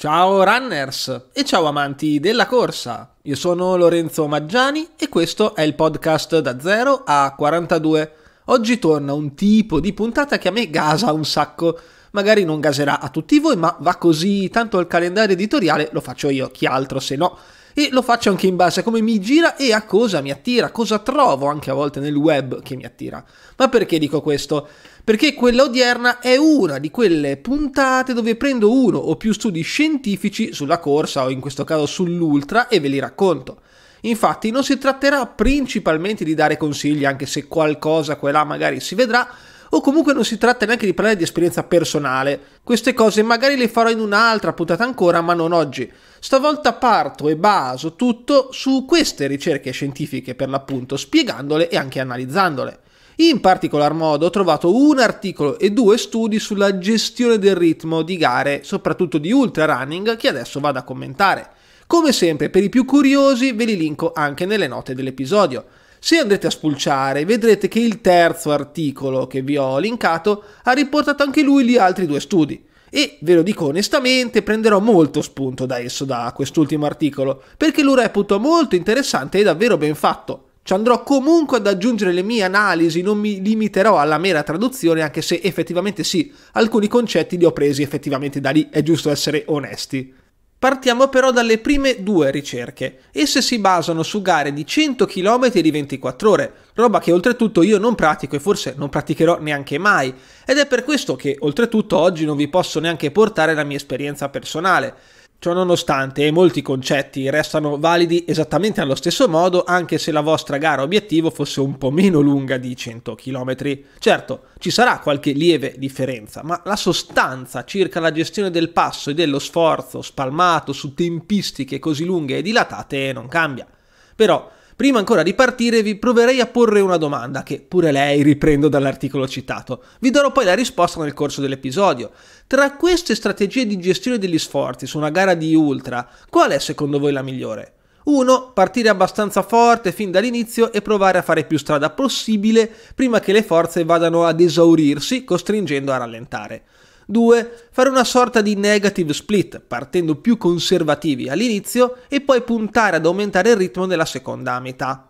Ciao runners e ciao amanti della corsa. Io sono Lorenzo Maggiani e questo è il podcast da 0 a 42. Oggi torna un tipo di puntata che a me gasa un sacco. Magari non gaserà a tutti voi, ma va così, tanto il calendario editoriale lo faccio io, chi altro se no e lo faccio anche in base a come mi gira e a cosa mi attira, cosa trovo anche a volte nel web che mi attira. Ma perché dico questo? Perché quella odierna è una di quelle puntate dove prendo uno o più studi scientifici sulla corsa o in questo caso sull'ultra e ve li racconto. Infatti non si tratterà principalmente di dare consigli anche se qualcosa qua e là magari si vedrà, o comunque non si tratta neanche di parlare di esperienza personale. Queste cose magari le farò in un'altra puntata ancora, ma non oggi. Stavolta parto e baso tutto su queste ricerche scientifiche per l'appunto, spiegandole e anche analizzandole. In particolar modo ho trovato un articolo e due studi sulla gestione del ritmo di gare, soprattutto di ultra running, che adesso vado a commentare. Come sempre, per i più curiosi ve li linko anche nelle note dell'episodio. Se andrete a spulciare vedrete che il terzo articolo che vi ho linkato ha riportato anche lui gli altri due studi e ve lo dico onestamente prenderò molto spunto da esso da quest'ultimo articolo perché lo reputo molto interessante e davvero ben fatto. Ci andrò comunque ad aggiungere le mie analisi, non mi limiterò alla mera traduzione anche se effettivamente sì, alcuni concetti li ho presi effettivamente da lì, è giusto essere onesti. Partiamo però dalle prime due ricerche. Esse si basano su gare di 100 km di 24 ore, roba che oltretutto io non pratico e forse non praticherò neanche mai, ed è per questo che oltretutto oggi non vi posso neanche portare la mia esperienza personale. Ciononostante, molti concetti restano validi esattamente allo stesso modo anche se la vostra gara obiettivo fosse un po' meno lunga di 100 km. Certo, ci sarà qualche lieve differenza, ma la sostanza circa la gestione del passo e dello sforzo spalmato su tempistiche così lunghe e dilatate non cambia. Però Prima ancora di partire vi proverei a porre una domanda, che pure lei riprendo dall'articolo citato. Vi darò poi la risposta nel corso dell'episodio. Tra queste strategie di gestione degli sforzi su una gara di ultra, qual è secondo voi la migliore? 1. Partire abbastanza forte fin dall'inizio e provare a fare più strada possibile prima che le forze vadano ad esaurirsi, costringendo a rallentare. 2. Fare una sorta di negative split, partendo più conservativi all'inizio e poi puntare ad aumentare il ritmo nella seconda metà.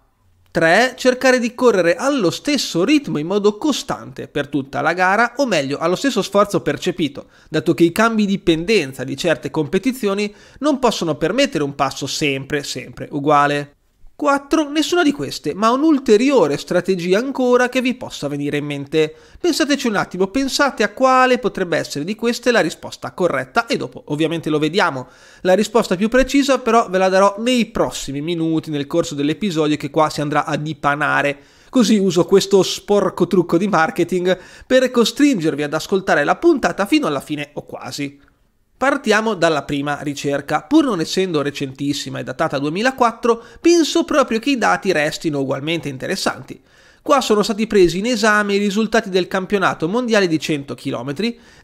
3. Cercare di correre allo stesso ritmo in modo costante per tutta la gara, o meglio allo stesso sforzo percepito, dato che i cambi di pendenza di certe competizioni non possono permettere un passo sempre, sempre uguale. 4. Nessuna di queste, ma un'ulteriore strategia ancora che vi possa venire in mente. Pensateci un attimo, pensate a quale potrebbe essere di queste la risposta corretta e dopo ovviamente lo vediamo. La risposta più precisa però ve la darò nei prossimi minuti, nel corso dell'episodio che qua si andrà a dipanare. Così uso questo sporco trucco di marketing per costringervi ad ascoltare la puntata fino alla fine o quasi. Partiamo dalla prima ricerca. Pur non essendo recentissima e datata 2004, penso proprio che i dati restino ugualmente interessanti. Qua sono stati presi in esame i risultati del campionato mondiale di 100 km,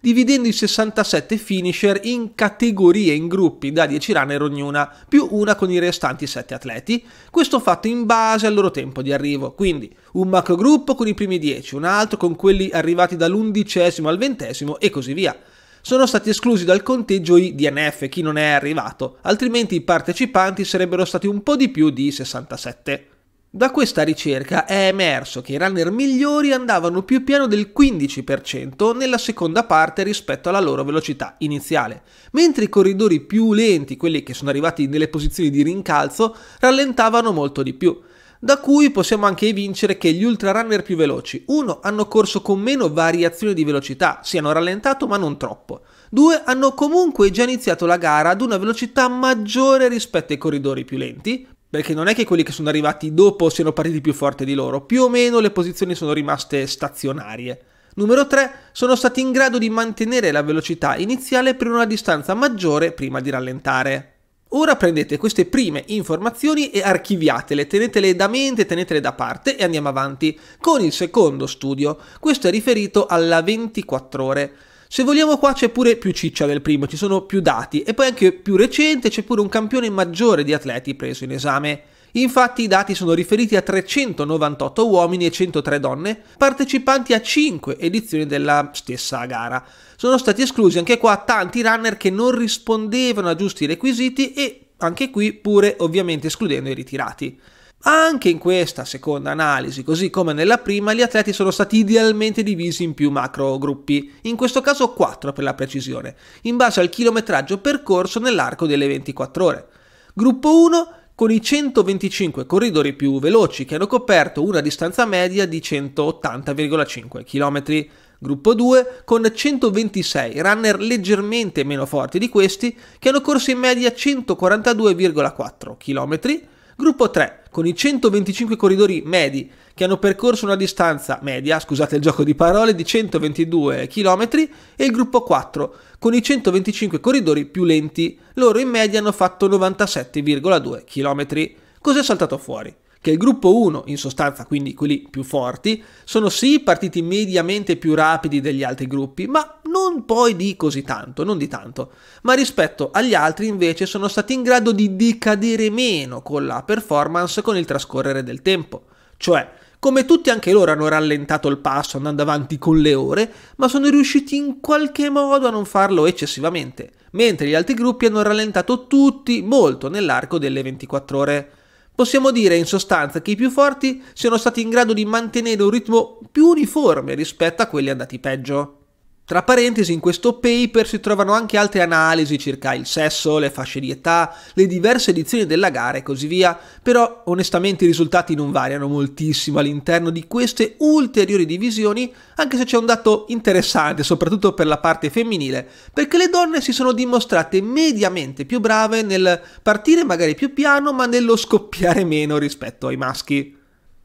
dividendo i 67 finisher in categorie in gruppi da 10 runner ognuna, più una con i restanti 7 atleti, questo fatto in base al loro tempo di arrivo. Quindi un macro gruppo con i primi 10, un altro con quelli arrivati dall'undicesimo al ventesimo e così via sono stati esclusi dal conteggio i DNF, chi non è arrivato, altrimenti i partecipanti sarebbero stati un po' di più di 67. Da questa ricerca è emerso che i runner migliori andavano più piano del 15% nella seconda parte rispetto alla loro velocità iniziale, mentre i corridori più lenti, quelli che sono arrivati nelle posizioni di rincalzo, rallentavano molto di più da cui possiamo anche evincere che gli ultrarunner più veloci 1. hanno corso con meno variazioni di velocità, si hanno rallentato ma non troppo, 2. hanno comunque già iniziato la gara ad una velocità maggiore rispetto ai corridori più lenti, perché non è che quelli che sono arrivati dopo siano partiti più forti di loro, più o meno le posizioni sono rimaste stazionarie. Numero 3. Sono stati in grado di mantenere la velocità iniziale per una distanza maggiore prima di rallentare. Ora prendete queste prime informazioni e archiviatele, tenetele da mente, tenetele da parte e andiamo avanti con il secondo studio. Questo è riferito alla 24 ore. Se vogliamo qua c'è pure più ciccia del primo, ci sono più dati e poi anche più recente c'è pure un campione maggiore di atleti preso in esame. Infatti i dati sono riferiti a 398 uomini e 103 donne partecipanti a 5 edizioni della stessa gara. Sono stati esclusi anche qua tanti runner che non rispondevano a giusti requisiti e anche qui pure ovviamente escludendo i ritirati. Anche in questa seconda analisi, così come nella prima, gli atleti sono stati idealmente divisi in più macro gruppi, in questo caso 4 per la precisione, in base al chilometraggio percorso nell'arco delle 24 ore. Gruppo 1 con i 125 corridori più veloci che hanno coperto una distanza media di 180,5 km. Gruppo 2 con 126 runner leggermente meno forti di questi che hanno corso in media 142,4 km Gruppo 3, con i 125 corridori medi che hanno percorso una distanza media, scusate il gioco di parole, di 122 km e il gruppo 4, con i 125 corridori più lenti. Loro in media hanno fatto 97,2 km. Cos'è saltato fuori? che il gruppo 1, in sostanza quindi quelli più forti, sono sì partiti mediamente più rapidi degli altri gruppi, ma non poi di così tanto, non di tanto, ma rispetto agli altri invece sono stati in grado di decadere meno con la performance con il trascorrere del tempo. Cioè, come tutti anche loro hanno rallentato il passo andando avanti con le ore, ma sono riusciti in qualche modo a non farlo eccessivamente, mentre gli altri gruppi hanno rallentato tutti molto nell'arco delle 24 ore. Possiamo dire in sostanza che i più forti siano stati in grado di mantenere un ritmo più uniforme rispetto a quelli andati peggio. Tra parentesi, in questo paper si trovano anche altre analisi circa il sesso, le fasce di età, le diverse edizioni della gara e così via, però onestamente i risultati non variano moltissimo all'interno di queste ulteriori divisioni, anche se c'è un dato interessante, soprattutto per la parte femminile, perché le donne si sono dimostrate mediamente più brave nel partire magari più piano, ma nello scoppiare meno rispetto ai maschi.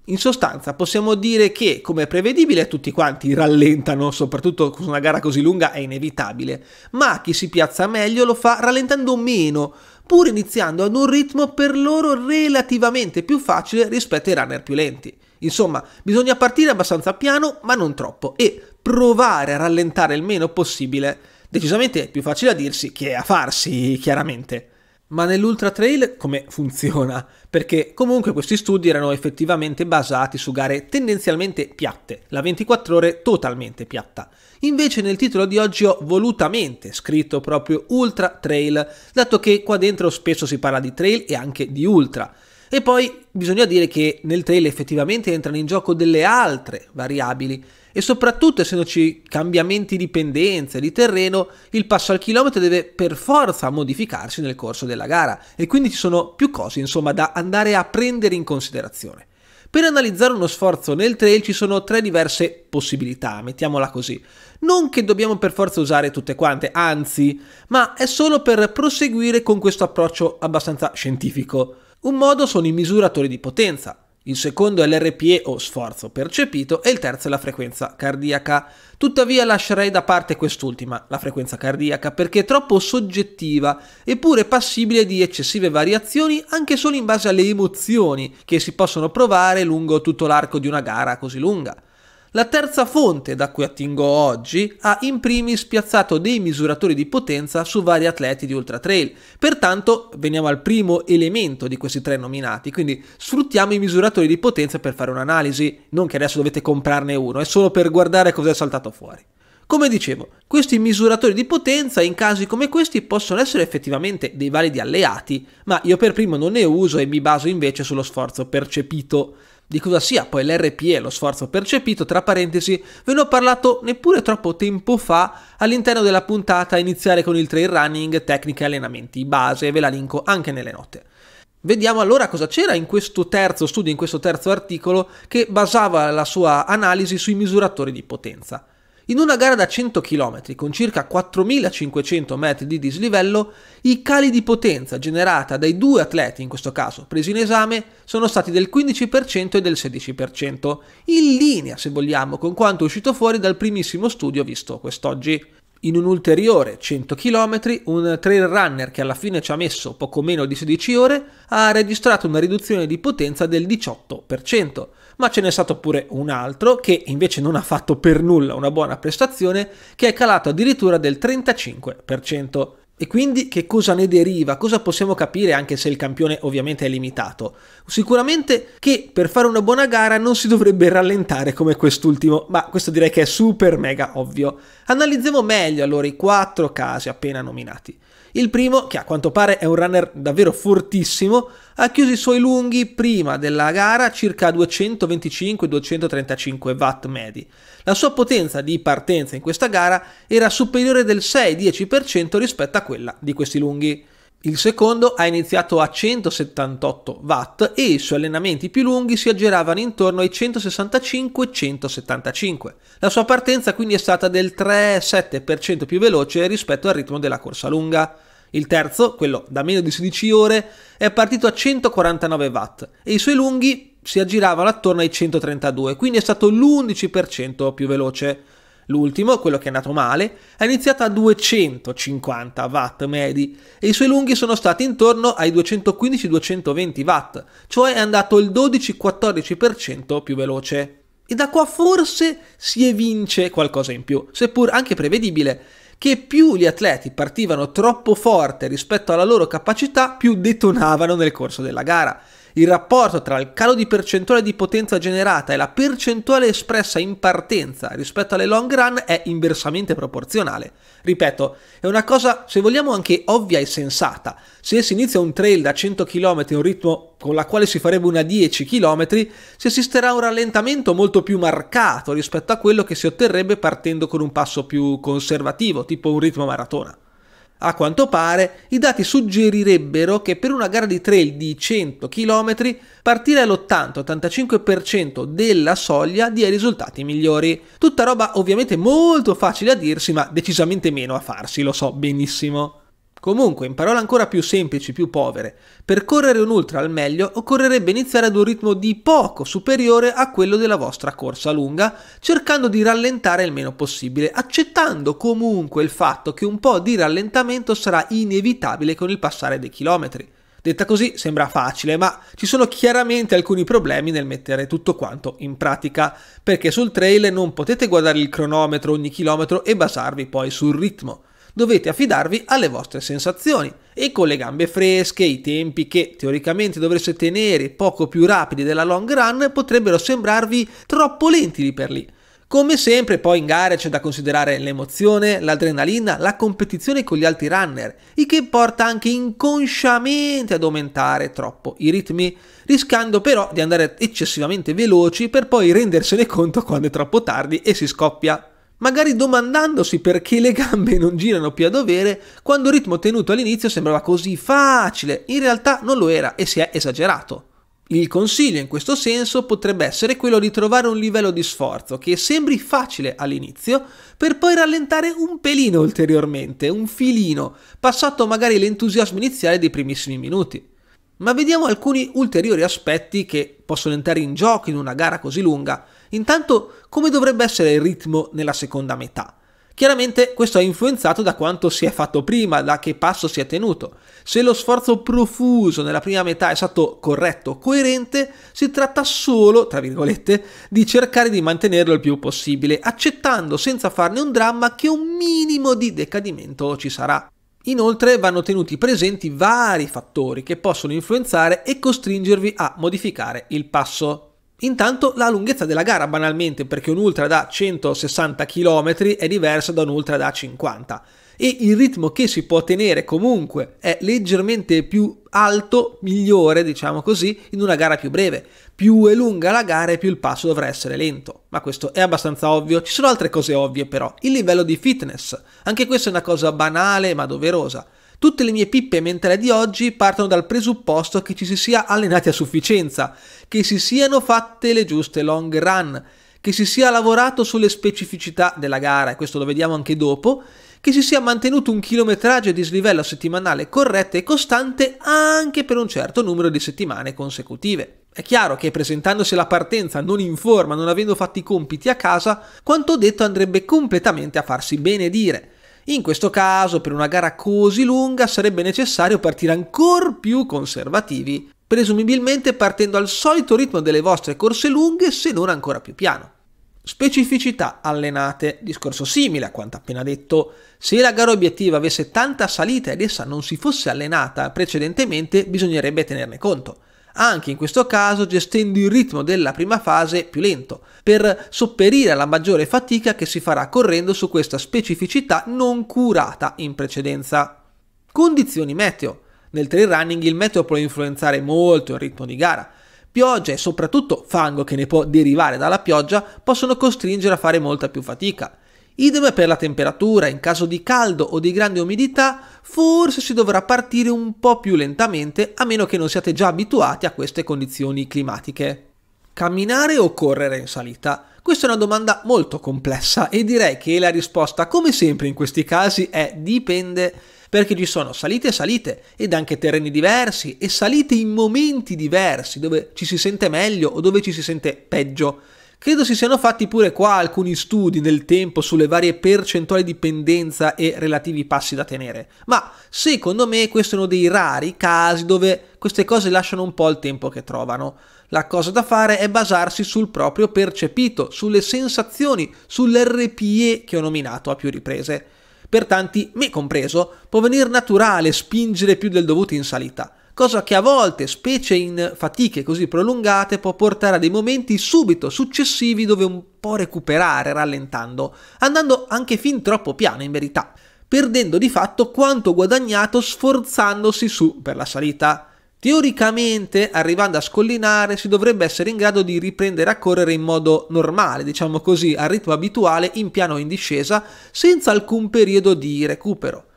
In sostanza possiamo dire che, come prevedibile, tutti quanti rallentano, soprattutto su una gara così lunga è inevitabile, ma chi si piazza meglio lo fa rallentando meno, pur iniziando ad un ritmo per loro relativamente più facile rispetto ai runner più lenti. Insomma, bisogna partire abbastanza piano, ma non troppo, e provare a rallentare il meno possibile. Decisamente più facile a dirsi che a farsi, chiaramente. Ma nell'ultra trail come funziona? perché comunque questi studi erano effettivamente basati su gare tendenzialmente piatte, la 24 ore totalmente piatta. Invece nel titolo di oggi ho volutamente scritto proprio ultra trail, dato che qua dentro spesso si parla di trail e anche di ultra. E poi bisogna dire che nel trail effettivamente entrano in gioco delle altre variabili e soprattutto essendoci cambiamenti di pendenze, di terreno, il passo al chilometro deve per forza modificarsi nel corso della gara e quindi ci sono più cose insomma da andare a prendere in considerazione. Per analizzare uno sforzo nel trail ci sono tre diverse possibilità, mettiamola così. Non che dobbiamo per forza usare tutte quante, anzi, ma è solo per proseguire con questo approccio abbastanza scientifico. Un modo sono i misuratori di potenza, il secondo è l'RPE o sforzo percepito e il terzo è la frequenza cardiaca. Tuttavia lascerei da parte quest'ultima, la frequenza cardiaca, perché è troppo soggettiva eppure passibile di eccessive variazioni anche solo in base alle emozioni che si possono provare lungo tutto l'arco di una gara così lunga. La terza fonte da cui attingo oggi ha in primis piazzato dei misuratori di potenza su vari atleti di ultra trail, pertanto veniamo al primo elemento di questi tre nominati, quindi sfruttiamo i misuratori di potenza per fare un'analisi, non che adesso dovete comprarne uno, è solo per guardare cosa è saltato fuori. Come dicevo, questi misuratori di potenza in casi come questi possono essere effettivamente dei validi alleati, ma io per primo non ne uso e mi baso invece sullo sforzo percepito. Di cosa sia poi l'RPE, lo sforzo percepito, tra parentesi, ve ne ho parlato neppure troppo tempo fa all'interno della puntata iniziale con il trail running, tecniche e allenamenti base, ve la linko anche nelle note. Vediamo allora cosa c'era in questo terzo studio, in questo terzo articolo, che basava la sua analisi sui misuratori di potenza. In una gara da 100 km con circa 4.500 metri di dislivello, i cali di potenza generata dai due atleti, in questo caso presi in esame, sono stati del 15% e del 16%, in linea, se vogliamo, con quanto uscito fuori dal primissimo studio visto quest'oggi in un ulteriore 100 km un trail runner che alla fine ci ha messo poco meno di 16 ore ha registrato una riduzione di potenza del 18%, ma ce n'è stato pure un altro che invece non ha fatto per nulla una buona prestazione che è calato addirittura del 35%. E quindi che cosa ne deriva? Cosa possiamo capire anche se il campione ovviamente è limitato? Sicuramente che per fare una buona gara non si dovrebbe rallentare come quest'ultimo, ma questo direi che è super mega ovvio. Analizziamo meglio allora i quattro casi appena nominati. Il primo, che a quanto pare è un runner davvero fortissimo, ha chiuso i suoi lunghi prima della gara circa 225-235 watt medi. La sua potenza di partenza in questa gara era superiore del 6-10% rispetto a quella di questi lunghi. Il secondo ha iniziato a 178 watt e i suoi allenamenti più lunghi si aggiravano intorno ai 165-175. La sua partenza quindi è stata del 3-7% più veloce rispetto al ritmo della corsa lunga. Il terzo, quello da meno di 16 ore, è partito a 149 watt e i suoi lunghi si aggiravano attorno ai 132, quindi è stato l'11% più veloce. L'ultimo, quello che è andato male, ha iniziato a 250 watt medi e i suoi lunghi sono stati intorno ai 215-220 watt, cioè è andato il 12-14% più veloce. E da qua forse si evince qualcosa in più, seppur anche prevedibile, che più gli atleti partivano troppo forte rispetto alla loro capacità, più detonavano nel corso della gara. Il rapporto tra il calo di percentuale di potenza generata e la percentuale espressa in partenza rispetto alle long run è inversamente proporzionale. Ripeto, è una cosa se vogliamo anche ovvia e sensata. Se si inizia un trail da 100 km a un ritmo con la quale si farebbe una 10 km, si assisterà a un rallentamento molto più marcato rispetto a quello che si otterrebbe partendo con un passo più conservativo, tipo un ritmo maratona. A quanto pare, i dati suggerirebbero che per una gara di trail di 100 km partire all'80-85% della soglia dia risultati migliori. Tutta roba ovviamente molto facile a dirsi, ma decisamente meno a farsi, lo so benissimo. Comunque, in parole ancora più semplici, più povere, per correre un ultra al meglio occorrerebbe iniziare ad un ritmo di poco superiore a quello della vostra corsa lunga, cercando di rallentare il meno possibile, accettando comunque il fatto che un po' di rallentamento sarà inevitabile con il passare dei chilometri. Detta così sembra facile, ma ci sono chiaramente alcuni problemi nel mettere tutto quanto in pratica, perché sul trail non potete guardare il cronometro ogni chilometro e basarvi poi sul ritmo dovete affidarvi alle vostre sensazioni e con le gambe fresche i tempi che teoricamente dovreste tenere poco più rapidi della long run potrebbero sembrarvi troppo lenti lì per lì. Come sempre poi in gara c'è da considerare l'emozione, l'adrenalina, la competizione con gli altri runner, il che porta anche inconsciamente ad aumentare troppo i ritmi, rischiando però di andare eccessivamente veloci per poi rendersene conto quando è troppo tardi e si scoppia magari domandandosi perché le gambe non girano più a dovere, quando il ritmo tenuto all'inizio sembrava così facile, in realtà non lo era e si è esagerato. Il consiglio in questo senso potrebbe essere quello di trovare un livello di sforzo che sembri facile all'inizio per poi rallentare un pelino ulteriormente, un filino, passato magari l'entusiasmo iniziale dei primissimi minuti. Ma vediamo alcuni ulteriori aspetti che possono entrare in gioco in una gara così lunga, Intanto, come dovrebbe essere il ritmo nella seconda metà? Chiaramente questo è influenzato da quanto si è fatto prima, da che passo si è tenuto. Se lo sforzo profuso nella prima metà è stato corretto, coerente, si tratta solo, tra virgolette, di cercare di mantenerlo il più possibile, accettando senza farne un dramma che un minimo di decadimento ci sarà. Inoltre vanno tenuti presenti vari fattori che possono influenzare e costringervi a modificare il passo. Intanto la lunghezza della gara banalmente perché un ultra da 160 km è diversa da un ultra da 50 e il ritmo che si può tenere comunque è leggermente più alto, migliore diciamo così, in una gara più breve. Più è lunga la gara e più il passo dovrà essere lento. Ma questo è abbastanza ovvio, ci sono altre cose ovvie però. Il livello di fitness, anche questa è una cosa banale ma doverosa. Tutte le mie pippe mentali di oggi partono dal presupposto che ci si sia allenati a sufficienza, che si siano fatte le giuste long run, che si sia lavorato sulle specificità della gara, e questo lo vediamo anche dopo, che si sia mantenuto un chilometraggio di slivello settimanale corretto e costante anche per un certo numero di settimane consecutive. È chiaro che presentandosi alla partenza non in forma, non avendo fatto i compiti a casa, quanto detto andrebbe completamente a farsi benedire. In questo caso, per una gara così lunga, sarebbe necessario partire ancora più conservativi, presumibilmente partendo al solito ritmo delle vostre corse lunghe, se non ancora più piano. Specificità allenate, discorso simile a quanto appena detto. Se la gara obiettiva avesse tanta salita ed essa non si fosse allenata precedentemente, bisognerebbe tenerne conto anche in questo caso gestendo il ritmo della prima fase più lento, per sopperire alla maggiore fatica che si farà correndo su questa specificità non curata in precedenza. Condizioni meteo. Nel trail running il meteo può influenzare molto il ritmo di gara. Pioggia e soprattutto fango che ne può derivare dalla pioggia possono costringere a fare molta più fatica. Idem per la temperatura, in caso di caldo o di grande umidità, forse si dovrà partire un po' più lentamente a meno che non siate già abituati a queste condizioni climatiche. Camminare o correre in salita? Questa è una domanda molto complessa e direi che la risposta, come sempre in questi casi, è dipende, perché ci sono salite e salite ed anche terreni diversi e salite in momenti diversi dove ci si sente meglio o dove ci si sente peggio. Credo si siano fatti pure qua alcuni studi nel tempo sulle varie percentuali di pendenza e relativi passi da tenere, ma secondo me questo è uno dei rari casi dove queste cose lasciano un po' il tempo che trovano. La cosa da fare è basarsi sul proprio percepito, sulle sensazioni, sull'RPE che ho nominato a più riprese. Per tanti, me compreso, può venire naturale spingere più del dovuto in salita cosa che a volte, specie in fatiche così prolungate, può portare a dei momenti subito successivi dove un po' recuperare rallentando, andando anche fin troppo piano in verità, perdendo di fatto quanto guadagnato sforzandosi su per la salita. Teoricamente, arrivando a scollinare, si dovrebbe essere in grado di riprendere a correre in modo normale, diciamo così, al ritmo abituale, in piano o in discesa, senza alcun periodo di recupero.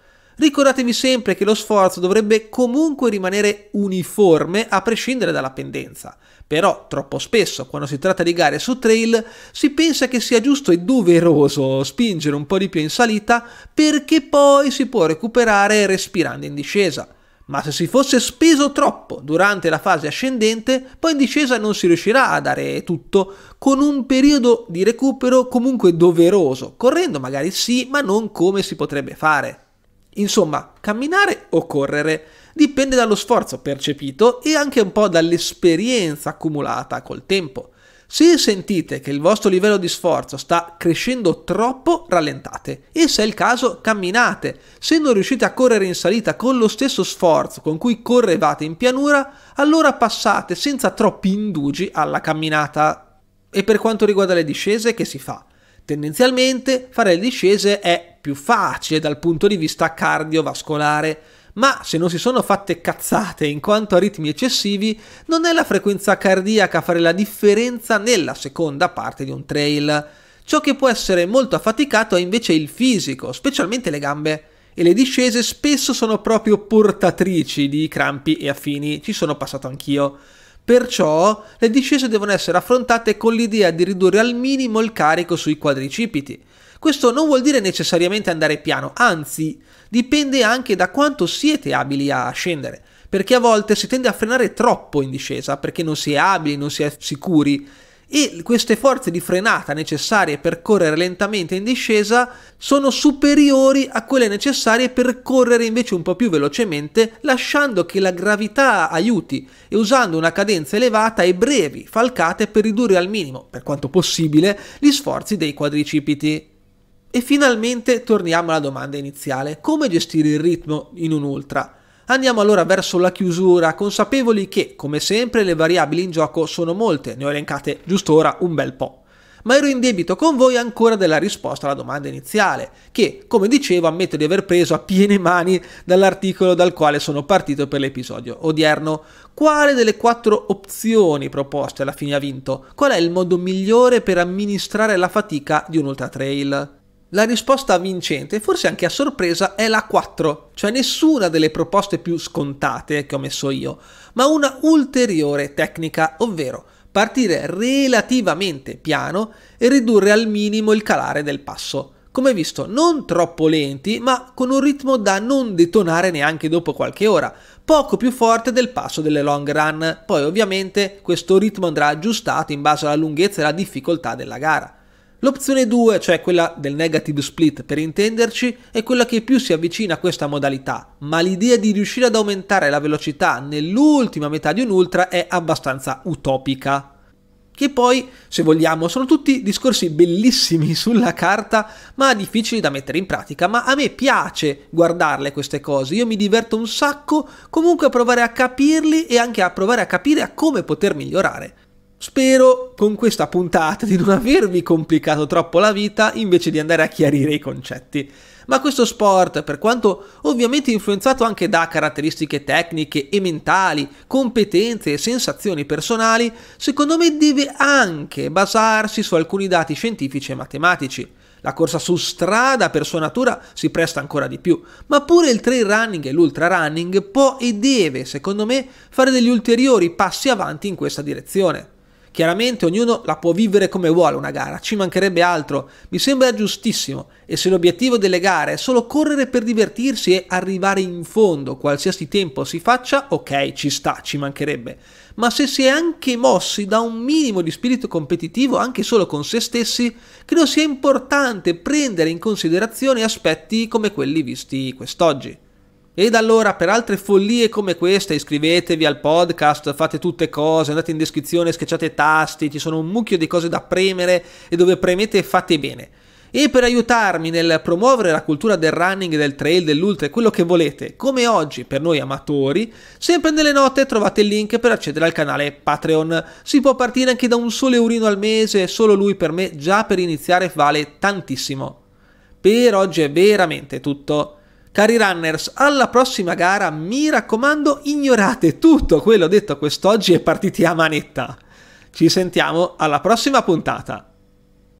Ricordatevi sempre che lo sforzo dovrebbe comunque rimanere uniforme a prescindere dalla pendenza. Però troppo spesso quando si tratta di gare su trail si pensa che sia giusto e doveroso spingere un po' di più in salita perché poi si può recuperare respirando in discesa. Ma se si fosse speso troppo durante la fase ascendente, poi in discesa non si riuscirà a dare tutto con un periodo di recupero comunque doveroso, correndo magari sì, ma non come si potrebbe fare. Insomma, camminare o correre dipende dallo sforzo percepito e anche un po' dall'esperienza accumulata col tempo. Se sentite che il vostro livello di sforzo sta crescendo troppo, rallentate e se è il caso camminate. Se non riuscite a correre in salita con lo stesso sforzo con cui correvate in pianura, allora passate senza troppi indugi alla camminata. E per quanto riguarda le discese, che si fa? Tendenzialmente fare le discese è più facile dal punto di vista cardiovascolare, ma se non si sono fatte cazzate in quanto a ritmi eccessivi, non è la frequenza cardiaca a fare la differenza nella seconda parte di un trail. Ciò che può essere molto affaticato è invece il fisico, specialmente le gambe. E le discese spesso sono proprio portatrici di crampi e affini, ci sono passato anch'io. Perciò le discese devono essere affrontate con l'idea di ridurre al minimo il carico sui quadricipiti questo non vuol dire necessariamente andare piano, anzi dipende anche da quanto siete abili a scendere, perché a volte si tende a frenare troppo in discesa, perché non si è abili, non si è sicuri e queste forze di frenata necessarie per correre lentamente in discesa sono superiori a quelle necessarie per correre invece un po' più velocemente lasciando che la gravità aiuti e usando una cadenza elevata e brevi falcate per ridurre al minimo, per quanto possibile, gli sforzi dei quadricipiti. E finalmente torniamo alla domanda iniziale, come gestire il ritmo in un ultra? Andiamo allora verso la chiusura, consapevoli che, come sempre, le variabili in gioco sono molte, ne ho elencate giusto ora un bel po'. Ma ero in debito con voi ancora della risposta alla domanda iniziale, che, come dicevo, ammetto di aver preso a piene mani dall'articolo dal quale sono partito per l'episodio odierno. Quale delle quattro opzioni proposte alla fine ha vinto? Qual è il modo migliore per amministrare la fatica di un ultra trail? La risposta vincente, forse anche a sorpresa, è la 4, cioè nessuna delle proposte più scontate che ho messo io, ma una ulteriore tecnica, ovvero partire relativamente piano e ridurre al minimo il calare del passo. Come visto, non troppo lenti, ma con un ritmo da non detonare neanche dopo qualche ora, poco più forte del passo delle long run. Poi ovviamente questo ritmo andrà aggiustato in base alla lunghezza e alla difficoltà della gara. L'opzione 2, cioè quella del negative split per intenderci, è quella che più si avvicina a questa modalità, ma l'idea di riuscire ad aumentare la velocità nell'ultima metà di un ultra è abbastanza utopica. Che poi, se vogliamo, sono tutti discorsi bellissimi sulla carta, ma difficili da mettere in pratica, ma a me piace guardarle queste cose, io mi diverto un sacco comunque a provare a capirli e anche a provare a capire a come poter migliorare. Spero con questa puntata di non avervi complicato troppo la vita invece di andare a chiarire i concetti. Ma questo sport, per quanto ovviamente influenzato anche da caratteristiche tecniche e mentali, competenze e sensazioni personali, secondo me deve anche basarsi su alcuni dati scientifici e matematici. La corsa su strada per sua natura si presta ancora di più, ma pure il trail running e l'ultra running può e deve, secondo me, fare degli ulteriori passi avanti in questa direzione. Chiaramente ognuno la può vivere come vuole una gara, ci mancherebbe altro, mi sembra giustissimo e se l'obiettivo delle gare è solo correre per divertirsi e arrivare in fondo, qualsiasi tempo si faccia, ok, ci sta, ci mancherebbe. Ma se si è anche mossi da un minimo di spirito competitivo anche solo con se stessi, credo sia importante prendere in considerazione aspetti come quelli visti quest'oggi. Ed allora per altre follie come questa iscrivetevi al podcast, fate tutte cose, andate in descrizione, schiacciate tasti, ci sono un mucchio di cose da premere e dove premete fate bene. E per aiutarmi nel promuovere la cultura del running, del trail, dell'ultra e quello che volete, come oggi per noi amatori, sempre nelle note trovate il link per accedere al canale Patreon. Si può partire anche da un solo eurino al mese, solo lui per me già per iniziare vale tantissimo. Per oggi è veramente tutto. Cari runners, alla prossima gara mi raccomando ignorate tutto quello detto quest'oggi e partite a manetta. Ci sentiamo alla prossima puntata.